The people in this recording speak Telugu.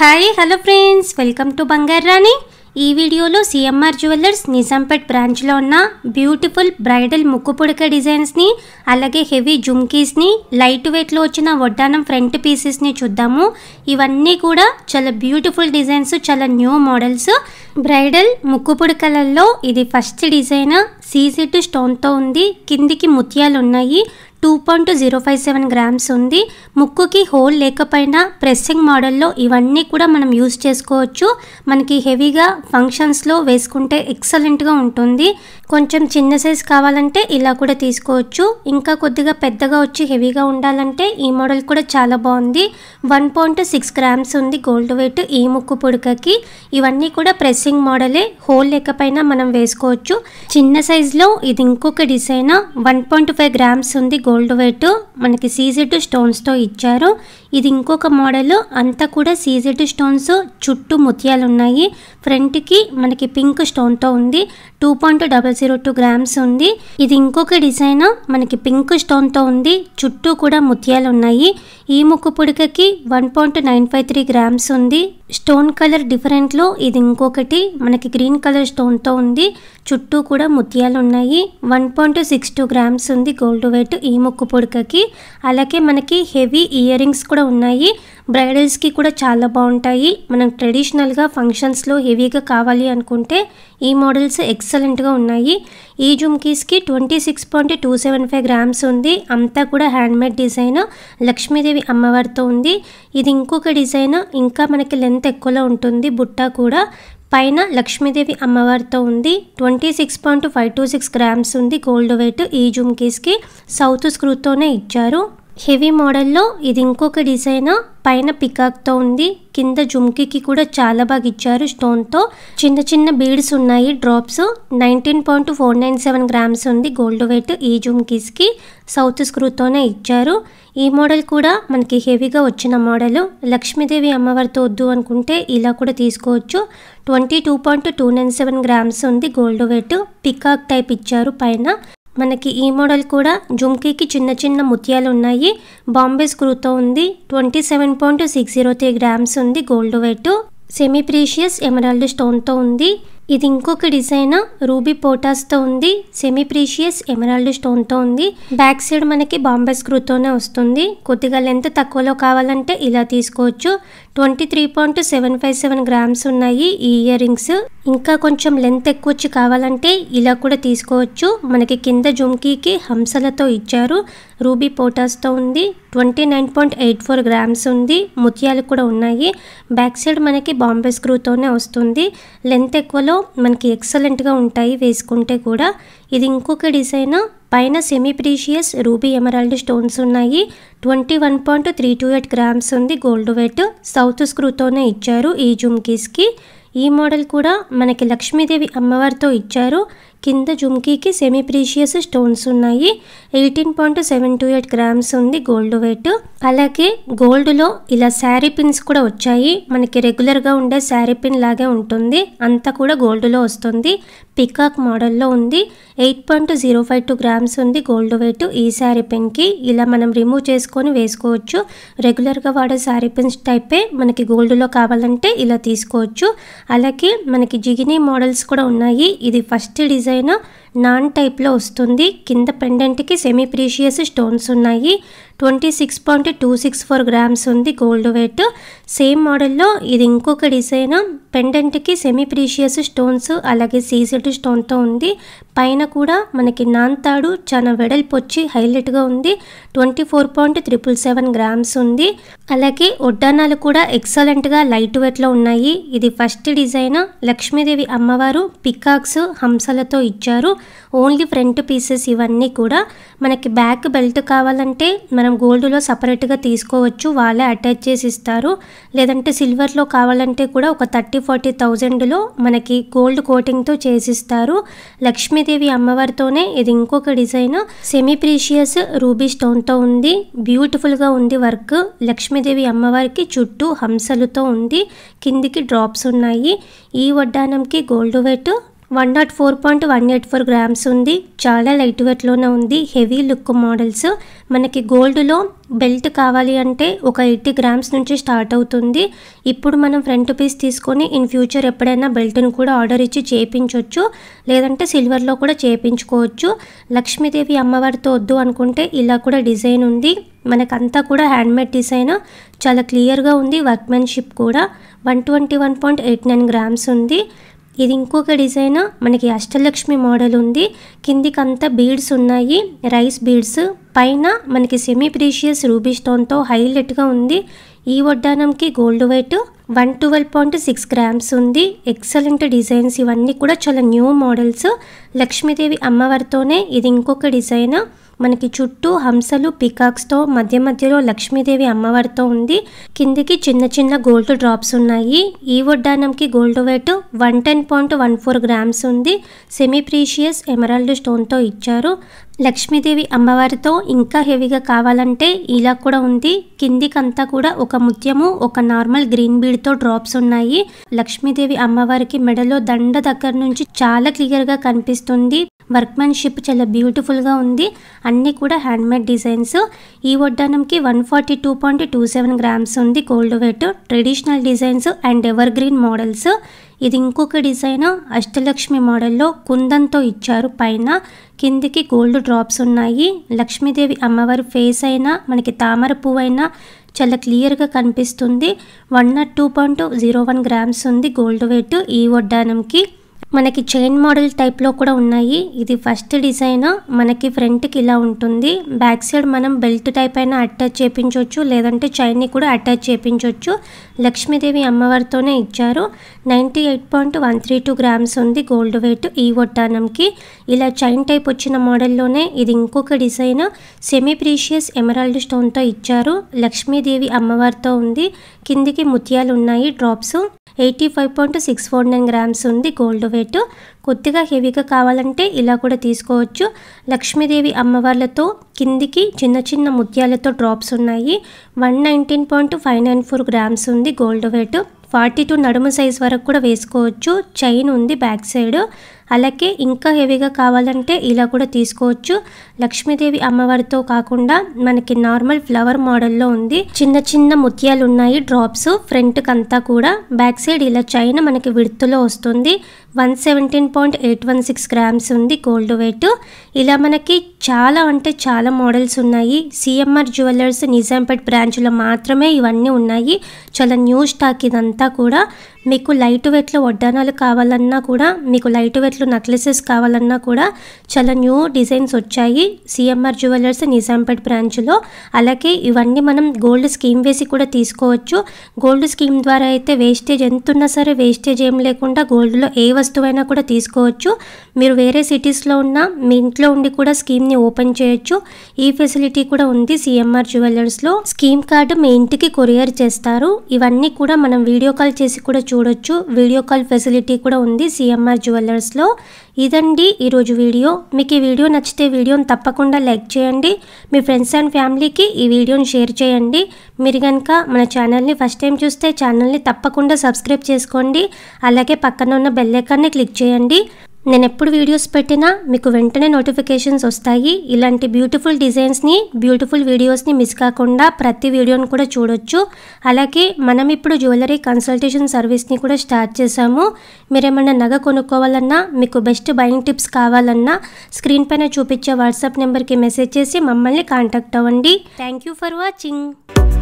hi hello friends welcome to Bangaru Rani ఈ వీడియోలో సిఎంఆర్ జ్యువెలర్స్ నిజాంపేట్ బ్రాంచ్లో ఉన్న బ్యూటిఫుల్ బ్రైడల్ ముక్కు పుడక డిజైన్స్ని అలాగే హెవీ జుమ్కీస్ని లైట్ వెయిట్లో వచ్చిన వడ్డానం ఫ్రంట్ పీసెస్ని చూద్దాము ఇవన్నీ కూడా చాలా బ్యూటిఫుల్ డిజైన్స్ చాలా న్యూ మోడల్స్ బ్రైడల్ ముక్కు పుడకలలో ఇది ఫస్ట్ డిజైన్ టు స్టోన్తో ఉంది కిందికి ముత్యాలు ఉన్నాయి two point zero five seven grams ఉంది ముక్కుకి హోల్ లేకపోయినా ప్రెస్సింగ్ మోడల్లో ఇవన్నీ కూడా మనం యూస్ చేసుకోవచ్చు మనకి హెవీగా ఫంక్షన్స్లో వేసుకుంటే ఎక్సలెంట్గా ఉంటుంది కొంచెం చిన్న సైజ్ కావాలంటే ఇలా కూడా తీసుకోవచ్చు ఇంకా కొద్దిగా పెద్దగా వచ్చి హెవీగా ఉండాలంటే ఈ మోడల్ కూడా చాలా బాగుంది వన్ పాయింట్ సిక్స్ గ్రామ్స్ ఉంది గోల్డ్ వెయిట్ ఈ ముక్కు పుడకకి ఇవన్నీ కూడా ప్రెస్సింగ్ మోడలే హోల్ లేకపోయినా మనం వేసుకోవచ్చు చిన్న సైజులో ఇది ఇంకొక design one point five grams ఉంది గోల్డ్ వెయిట్ మనకి టు స్టోన్స్తో ఇచ్చారు ఇది ఇంకొక మోడల్ అంతా కూడా సీజెడ్ స్టోన్స్ చుట్టూ ముత్యాలు ఉన్నాయి ఫ్రంట్కి మనకి పింక్ స్టోన్తో ఉంది two point double zero two grams ఉంది ఇది ఇంకొక డిజైన్ మనకి పింక్ స్టోన్తో ఉంది చుట్టూ కూడా ముత్యాలు ఉన్నాయి ఈ ముక్కు పుడకకి one point nine five three grams ఉంది స్టోన్ కలర్ డిఫరెంట్లో ఇది ఇంకొకటి మనకి గ్రీన్ కలర్ స్టోన్తో ఉంది చుట్టూ కూడా ముత్యాలు ఉన్నాయి one point six two grams ఉంది గోల్డ్ వెయిట్ ఈ ముక్కు పుడకకి అలాగే మనకి హెవీ ఇయర్ రింగ్స్ కూడా కూడా ఉన్నాయి బ్రైడల్స్కి కూడా చాలా బాగుంటాయి మనం ట్రెడిషనల్గా ఫంక్షన్స్లో హెవీగా కావాలి అనుకుంటే ఈ మోడల్స్ ఎక్సలెంట్గా ఉన్నాయి ఈ జుమ్కీస్కి twenty six point two seven five grams ఉంది అంతా కూడా హ్యాండ్మేడ్ డిజైన్ లక్ష్మీదేవి అమ్మవారితో ఉంది ఇది ఇంకొక డిజైన్ ఇంకా మనకి లెంత్ ఎక్కువలో ఉంటుంది బుట్ట కూడా పైన లక్ష్మీదేవి అమ్మవారితో ఉంది twenty six point five two six grams ఉంది గోల్డ్ వెయిట్ ఈ జుమ్కీస్కి సౌత్ స్క్రూతోనే ఇచ్చారు హెవీ మోడల్లో ఇది ఇంకొక డిజైన్ పైన పికాక్తో ఉంది కింద జుమ్కీకి కూడా చాలా బాగా ఇచ్చారు స్టోన్తో చిన్న చిన్న బీడ్స్ ఉన్నాయి drops nineteen point four nine seven grams ఉంది గోల్డ్ వెయిట్ ఈ జుమ్కీస్కి సౌత్ స్క్రూతోనే ఇచ్చారు ఈ మోడల్ కూడా మనకి హెవీగా వచ్చిన మోడల్ లక్ష్మీదేవి అమ్మవారితో వద్దు అనుకుంటే ఇలా కూడా తీసుకోవచ్చు twenty two point two nine seven grams ఉంది గోల్డ్ వెయిట్ పికాక్ టైప్ ఇచ్చారు పైన మనకి ఈ మోడల్ కూడా జుమ్కీకి చిన్న చిన్న ముత్యాలు ఉన్నాయి బాంబే స్క్రూతో ఉంది twenty seven point six zero three grams ఉంది gold weight semi precious emerald స్టోన్తో ఉంది ఇది ఇంకొక డిజైన్ రూబీ పోటాస్ తో ఉంది సెమీ ప్రీషియస్ ఎమరాల్డ్ స్టోన్ తో ఉంది బ్యాక్ సైడ్ మనకి బాంబే స్క్రూ తోనే వస్తుంది కొద్దిగా లెంత్ తక్కువలో కావాలంటే ఇలా తీసుకోవచ్చు twenty three point seven five seven grams ఉన్నాయి ఈ ఇయర్ రింగ్స్ ఇంకా కొంచెం లెంత్ ఎక్కువ వచ్చి కావాలంటే ఇలా కూడా తీసుకోవచ్చు మనకి కింద జుమ్కీకి హంసలతో ఇచ్చారు రూబీ పోటాస్తో ఉంది twenty nine point eight four grams ఉంది ముత్యాలు కూడా ఉన్నాయి బ్యాక్ సైడ్ మనకి బాంబే స్క్రూతోనే వస్తుంది లెంత్ ఎక్కువలో మనకి ఎక్సలెంట్గా ఉంటాయి వేసుకుంటే కూడా ఇది ఇంకొక డిజైన్ పైన semi precious ruby emerald stones ఉన్నాయి twenty one point three two eight grams ఉంది గోల్డ్ వెయిట్ సౌత్ స్క్రూతోనే ఇచ్చారు ఈ జుమ్కీస్కి ఈ మోడల్ కూడా మనకి లక్ష్మీదేవి అమ్మవారితో ఇచ్చారు కింద జుమ్కీకి సెమీ ప్రీషియస్ స్టోన్స్ ఉన్నాయి eighteen point seven two eight grams ఉంది గోల్డ్ వెయిట్ అలాగే గోల్డ్లో ఇలా శారీ పిన్స్ కూడా వచ్చాయి మనకి రెగ్యులర్గా ఉండే శారీ పిన్ లాగే ఉంటుంది అంతా కూడా గోల్డ్లో వస్తుంది పికాక్ మోడల్లో ఉంది eight point zero five two grams ఉంది గోల్డ్ వెయిట్ ఈ శారీ పిన్కి ఇలా మనం రిమూవ్ చేసుకొని వేసుకోవచ్చు రెగ్యులర్గా వాడే శారీ పిన్స్ టైపే మనకి గోల్డ్లో కావాలంటే ఇలా తీసుకోవచ్చు అలాగే మనకి జిగినీ మోడల్స్ కూడా ఉన్నాయి ఇది ఫస్ట్ డిజైన్ चाहिँ నాన్ టైప్లో వస్తుంది కింద పెండెంట్కి సెమీ ప్రీషియస్ స్టోన్స్ ఉన్నాయి twenty six point two six four grams ఉంది గోల్డ్ వెయిట్ సేమ్ మోడల్లో ఇది ఇంకొక డిజైన్ పెండెంట్కి సెమీ ప్రీషియస్ స్టోన్స్ అలాగే సీసెడ్ స్టోన్తో ఉంది పైన కూడా మనకి నాన్ తాడు చాలా వెడల్పు వచ్చి హైలైట్గా ఉంది twenty four point triple seven grams ఉంది అలాగే ఒడ్డానాలు కూడా ఎక్సలెంట్గా లైట్ వెయిట్లో ఉన్నాయి ఇది ఫస్ట్ డిజైన్ లక్ష్మీదేవి అమ్మవారు పికాక్స్ హంసలతో ఇచ్చారు ఓన్లీ ఫ్రంట్ పీసెస్ ఇవన్నీ కూడా మనకి బ్యాక్ బెల్ట్ కావాలంటే మనం గోల్డ్లో సపరేట్గా తీసుకోవచ్చు వాళ్ళే అటాచ్ చేసి ఇస్తారు లేదంటే సిల్వర్లో కావాలంటే కూడా ఒక థర్టీ ఫార్టీ థౌజండ్లో మనకి గోల్డ్ కోటింగ్తో చేసిస్తారు లక్ష్మీదేవి అమ్మవారితోనే ఇది ఇంకొక డిజైన్ సెమీ ప్రీషియస్ రూబీ స్టోన్తో ఉంది బ్యూటిఫుల్గా ఉంది వర్క్ లక్ష్మీదేవి అమ్మవారికి చుట్టూ హంసలతో ఉంది కిందికి డ్రాప్స్ ఉన్నాయి ఈ వడ్డానంకి gold weight one nought four point one eight four grams ఉంది చాలా లైట్ వెయిట్లోనే ఉంది హెవీ లుక్ మోడల్స్ మనకి గోల్డ్లో బెల్ట్ కావాలి అంటే ఒక ఎయిటీ గ్రామ్స్ నుంచి స్టార్ట్ అవుతుంది ఇప్పుడు మనం ఫ్రంట్ పీస్ తీసుకొని ఇన్ ఫ్యూచర్ ఎప్పుడైనా బెల్ట్ను కూడా ఆర్డర్ ఇచ్చి చేయించవచ్చు లేదంటే సిల్వర్లో కూడా చేయించుకోవచ్చు లక్ష్మీదేవి అమ్మవారితో వద్దు అనుకుంటే ఇలా కూడా డిజైన్ ఉంది మనకంతా కూడా హ్యాండ్మేడ్ డిజైన్ చాలా క్లియర్గా ఉంది వర్క్మెన్షిప్ కూడా one twenty one point eight nine grams ఉంది ఇది ఇంకొక డిజైన్ మనకి అష్టలక్ష్మి మోడల్ ఉంది కిందికంతా బీడ్స్ ఉన్నాయి రైస్ బీడ్స్ పైన మనకి సెమీ ప్రీషియస్ రూబీ స్టోన్తో హైలైట్గా ఉంది ఈ వడ్డానంకి gold weight one twelve point six grams ఉంది ఎక్సలెంట్ డిజైన్స్ ఇవన్నీ కూడా చాలా న్యూ మోడల్స్ లక్ష్మీదేవి అమ్మవారితోనే ఇది ఇంకొక డిజైన్ మనకి చుట్టూ హంసలు పికాక్స్తో మధ్య మధ్యలో లక్ష్మీదేవి అమ్మవారితో ఉంది కిందికి చిన్న చిన్న గోల్డ్ డ్రాప్స్ ఉన్నాయి ఈ కి gold weight one ten point one four grams ఉంది సెమీ ప్రీషియస్ ఎమరాల్డ్ స్టోన్తో ఇచ్చారు లక్ష్మీదేవి అమ్మవారితో ఇంకా హెవీగా కావాలంటే ఇలా కూడా ఉంది కిందికంతా కూడా ఒక ముత్యము ఒక నార్మల్ గ్రీన్ బీడ్తో డ్రాప్స్ ఉన్నాయి లక్ష్మీదేవి అమ్మవారికి మెడలో దండ దగ్గర నుంచి చాలా క్లియర్గా కనిపిస్తుంది వర్క్మెన్షిప్ చాలా బ్యూటిఫుల్గా ఉంది అన్నీ కూడా హ్యాండ్మేడ్ డిజైన్స్ ఈ వడ్డానంకి one forty two point two seven grams ఉంది gold weight traditional designs and evergreen models ఇది ఇంకొక డిజైన్ అష్టలక్ష్మి మోడల్లో కుందంతో ఇచ్చారు పైన కిందికి గోల్డ్ డ్రాప్స్ ఉన్నాయి లక్ష్మీదేవి అమ్మవారి ఫేస్ అయినా మనకి తామర పువ్వు అయినా చాలా క్లియర్గా కనిపిస్తుంది one nought two point zero one grams ఉంది గోల్డ్ వెయిట్ ఈ వడ్డానంకి మనకి చైన్ మోడల్ టైప్లో కూడా ఉన్నాయి ఇది ఫస్ట్ డిజైన్ మనకి ఫ్రంట్కి ఇలా ఉంటుంది బ్యాక్ సైడ్ మనం బెల్ట్ టైప్ అయినా అటాచ్ చేయించవచ్చు లేదంటే చైన్ని కూడా అటాచ్ చేపించవచ్చు లక్ష్మీదేవి అమ్మవారితోనే ఇచ్చారు ninety eight point one three two grams ఉంది గోల్డ్ వెయిట్ ఈ ఒట్టానంకి ఇలా చైన్ టైప్ వచ్చిన మోడల్లోనే ఇది ఇంకొక డిజైన్ సెమీ ప్రీషియస్ ఎమరాల్డ్ స్టోన్తో ఇచ్చారు లక్ష్మీదేవి అమ్మవారితో ఉంది కిందికి ముత్యాలు ఉన్నాయి drops eighty five point six four nine grams ఉంది గోల్డ్ వెయిట్ కొద్దిగా హెవీగా కావాలంటే ఇలా కూడా తీసుకోవచ్చు లక్ష్మీదేవి అమ్మవార్లతో కిందికి చిన్న చిన్న ముత్యాలతో డ్రాప్స్ ఉన్నాయి one nineteen point five nine four grams ఉంది గోల్డ్ వెయిట్ ఫార్టీ టూ నడుము సైజ్ వరకు కూడా వేసుకోవచ్చు చైన్ ఉంది బ్యాక్ సైడ్ అలాగే ఇంకా హెవీగా కావాలంటే ఇలా కూడా తీసుకోవచ్చు లక్ష్మీదేవి అమ్మవారితో కాకుండా మనకి నార్మల్ ఫ్లవర్ మోడల్లో ఉంది చిన్న చిన్న ముత్యాలు ఉన్నాయి డ్రాప్స్ ఫ్రంట్కి అంతా కూడా బ్యాక్ సైడ్ ఇలా చైన్ మనకి విడుతులో వస్తుంది one seventeen point eight one six grams ఉంది గోల్డ్ వెయిట్ ఇలా మనకి చాలా అంటే చాలా మోడల్స్ ఉన్నాయి సిఎంఆర్ జ్యువెలర్స్ నిజాంపేట్ బ్రాంచ్లో మాత్రమే ఇవన్నీ ఉన్నాయి చాలా న్యూ స్టాక్ ఇదంతా కూడా మీకు లైట్ వెయిట్లో వడ్డానాలు కావాలన్నా కూడా మీకు లైట్ వెయిట్లో నెక్లెసెస్ కావాలన్నా కూడా చాలా న్యూ డిజైన్స్ వచ్చాయి సిఎంఆర్ జ్యువెలర్స్ నిజాంపేట్ బ్రాంచ్లో అలాగే ఇవన్నీ మనం గోల్డ్ స్కీమ్ వేసి కూడా తీసుకోవచ్చు గోల్డ్ స్కీమ్ ద్వారా అయితే వేస్టేజ్ ఎంత ఉన్నా సరే వేస్టేజ్ ఏం లేకుండా గోల్డ్లో ఏ వస్తువైనా కూడా తీసుకోవచ్చు మీరు వేరే సిటీస్లో ఉన్న మీ ఇంట్లో ఉండి కూడా స్కీమ్ని ఓపెన్ చేయొచ్చు ఈ ఫెసిలిటీ కూడా ఉంది సిఎంఆర్ జ్యువెలర్స్లో స్కీమ్ కార్డు మీ ఇంటికి కొరియర్ చేస్తారు ఇవన్నీ కూడా మనం వీడియో కాల్ చేసి కూడా చూడొచ్చు వీడియో కాల్ ఫెసిలిటీ కూడా ఉంది సిఎంఆర్ జ్యువెలర్స్లో ఇదండి ఈరోజు వీడియో మీకు ఈ వీడియో నచ్చితే వీడియోని తప్పకుండా లైక్ చేయండి మీ ఫ్రెండ్స్ అండ్ ఫ్యామిలీకి ఈ వీడియోని షేర్ చేయండి మీరు కనుక మన ఛానల్ని ఫస్ట్ టైం చూస్తే ఛానల్ని తప్పకుండా సబ్స్క్రైబ్ చేసుకోండి అలాగే పక్కన ఉన్న బెల్లైకాన్ని క్లిక్ చేయండి నేను ఎప్పుడు వీడియోస్ పెట్టినా మీకు వెంటనే నోటిఫికేషన్స్ వస్తాయి ఇలాంటి బ్యూటిఫుల్ డిజైన్స్ని బ్యూటిఫుల్ వీడియోస్ని మిస్ కాకుండా ప్రతి వీడియోని కూడా చూడొచ్చు అలాగే మనం ఇప్పుడు జ్యువెలరీ కన్సల్టేషన్ సర్వీస్ని కూడా స్టార్ట్ చేశాము మీరు ఏమైనా నగ కొనుక్కోవాలన్నా మీకు బెస్ట్ బయింగ్ టిప్స్ కావాలన్నా స్క్రీన్ పైన చూపించే వాట్సాప్ నెంబర్కి మెసేజ్ చేసి మమ్మల్ని కాంటాక్ట్ అవ్వండి థ్యాంక్ ఫర్ వాచింగ్